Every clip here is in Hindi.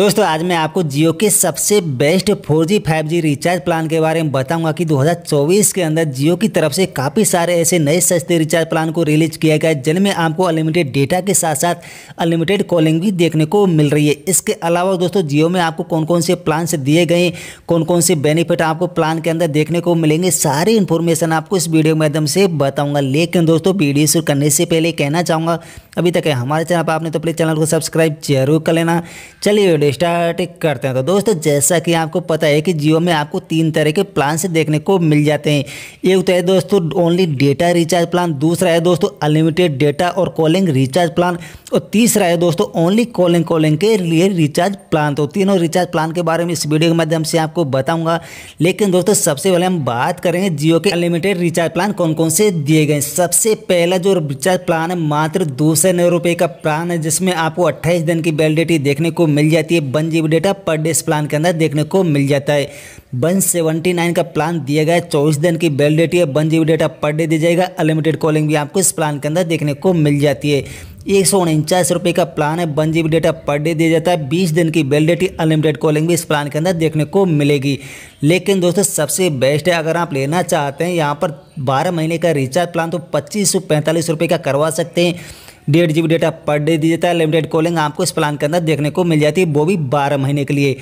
दोस्तों आज मैं आपको जियो के सबसे best 4G 5G recharge plan के बारे में बताऊंगा कि 2024 के अंदर जियो की तरफ से काफ़ी सारे ऐसे नए सस्ते रिचार्ज प्लान को रिलीज किया गया है जिनमें आपको अनलिमिटेड डेटा के साथ साथ अनलिमिटेड कॉलिंग भी देखने को मिल रही है इसके अलावा दोस्तों जियो में आपको कौन कौन से प्लान से दिए गए कौन कौन से बेनिफिट आपको प्लान के अंदर देखने को मिलेंगे सारी इन्फॉर्मेशन आपको इस वीडियो के माध्यम से बताऊँगा लेकिन दोस्तों वीडियो शुरू करने से पहले कहना चाहूँगा अभी तक है हमारे चैनल पर आपने तो प्लीज़ चैनल को सब्सक्राइब जरूर कर लेना चलिए वीडियो स्टार्ट करते हैं तो दोस्तों जैसा कि आपको पता है कि जियो में आपको तीन तरह के प्लान से देखने को मिल जाते हैं एक तो है दोस्तों ओनली डेटा रिचार्ज प्लान दूसरा है दोस्तों अनलिमिटेड डेटा और कॉलिंग रिचार्ज प्लान और तीसरा है दोस्तों ओनली कॉलिंग कॉलिंग के लिए रिचार्ज प्लान तो तीनों रिचार्ज प्लान के बारे में इस वीडियो के माध्यम से आपको बताऊंगा लेकिन दोस्तों सबसे पहले हम बात करेंगे जियो के अनलिमिटेड रिचार्ज प्लान कौन कौन से दिए गए सबसे पहला जो रिचार्ज प्लान है मात्र दो सौ रुपये का प्लान है जिसमें आपको अट्ठाईस दिन की वैलिडिटी देखने को मिल जाती है one G data per day इस प्लान के अंदर देखने को मिल जाता है वन सेवेंटी नाइन का प्लान दिया गया है चौबीस दिन की वैलिडिटी है one G data per day दी जाएगा अनलिमिटेड कॉलिंग भी आपको इस प्लान के अंदर देखने को मिल जाती है एक सौ उनचास रुपये का प्लान है one G data per day दिया जाता है बीस दिन की वैलिडिटी अनलिमिटेड कॉलिंग भी इस प्लान के अंदर देखने को मिलेगी लेकिन दोस्तों सबसे बेस्ट है अगर आप लेना चाहते हैं यहाँ पर बारह महीने का रिचार्ज प्लान तो पच्चीस सौ पैंतालीस रुपये का करवा सकते हैं डेढ़ जी डेटा पर डे दी जाता है लिमिटेड कॉलिंग आपको इस प्लान के अंदर देखने को मिल जाती है वो भी बारह महीने के लिए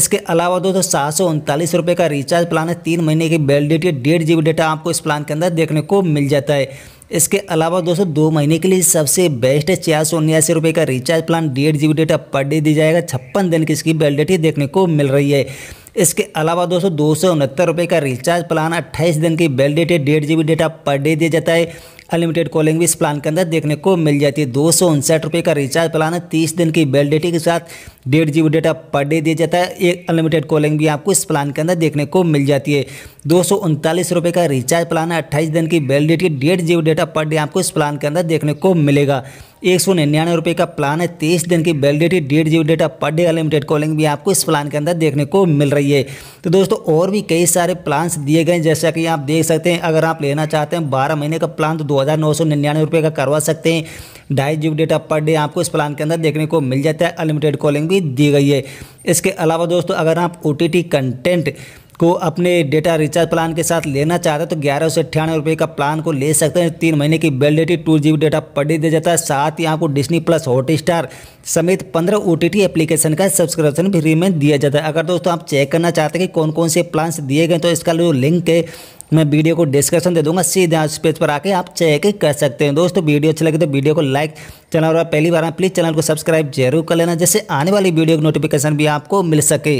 इसके अलावा दोस्तों सात सौ उनतालीस रुपये का रिचार्ज प्लान है तीन महीने की वैलिडिटी डेढ़ जी डेटा आपको इस प्लान के अंदर देखने को मिल जाता है इसके अलावा दोस्तों दो महीने के लिए सबसे बेस्ट है चार सौ उन्यासी रुपये का रिचार्ज प्लान डेढ़ जी डेटा पर डे दी जाएगा छप्पन दिन की इसकी वैलिडिटी देखने को मिल रही है इसके अलावा दोस्तों दो सौ उनहत्तर रुपये का रिचार्ज प्लान अट्ठाईस दिन की वैलिडिटी डेढ़ जी डेटा पर डे दिया जाता है अनलिमिटेड कॉलिंग भी इस प्लान के अंदर देखने को मिल जाती है दो सौ उनसठ का रिचार्ज प्लान है तीस दिन की वैलिडिटी के साथ डेढ़ जी डेटा पर डे दिया जाता है एक अनलिमिटेड कॉलिंग भी आपको इस प्लान के अंदर देखने को मिल जाती है दो रुपये का रिचार्ज प्लान है अट्ठाईस दिन की वैलिडिटी डेढ़ जी डेटा पर डे आपको इस प्लान के अंदर देखने को मिलेगा एक सौ निन्यानवे रुपये का प्लान है तेईस दिन की वैलिडिटी डेढ़ G data per day unlimited calling भी आपको इस प्लान के अंदर देखने को मिल रही है तो दोस्तों और भी कई सारे प्लान्स दिए गए जैसा कि आप देख सकते हैं अगर आप लेना चाहते हैं बारह महीने का प्लान तो दो हज़ार नौ सौ का करवा सकते हैं ढाई जी डेटा पर डे आपको इस प्लान के अंदर देखने को मिल जाता है अनलिमिटेड कॉलिंग भी दी गई है इसके अलावा दोस्तों अगर आप ओ कंटेंट को अपने डेटा रिचार्ज प्लान के साथ लेना चाहते हैं तो ग्यारह सौ अट्ठानवे रुपये का प्लान को ले सकते हैं तीन महीने की validity two G data per day दिया जाता है साथ ही आपको डिस्नी प्लस हॉटस्टार समेत पंद्रह ओ टी एप्लीकेशन का सब्सक्रिप्शन फ्री में दिया जाता है अगर दोस्तों आप चेक करना चाहते हैं कि कौन कौन से प्लान्स दिए गए तो इसका जो लिंक है मैं वीडियो को डिस्क्रिप्शन दे दूंगा सीधे उस पेज पर आके आप चेक कर सकते हैं दोस्तों वीडियो अच्छी लगे तो वीडियो को लाइक चैनल और पहली बार पहली बार प्लीज़ चैनल को सब्सक्राइब जरूर कर लेना जैसे आने वाली वीडियो की नोटिफिकेशन भी आपको मिल सके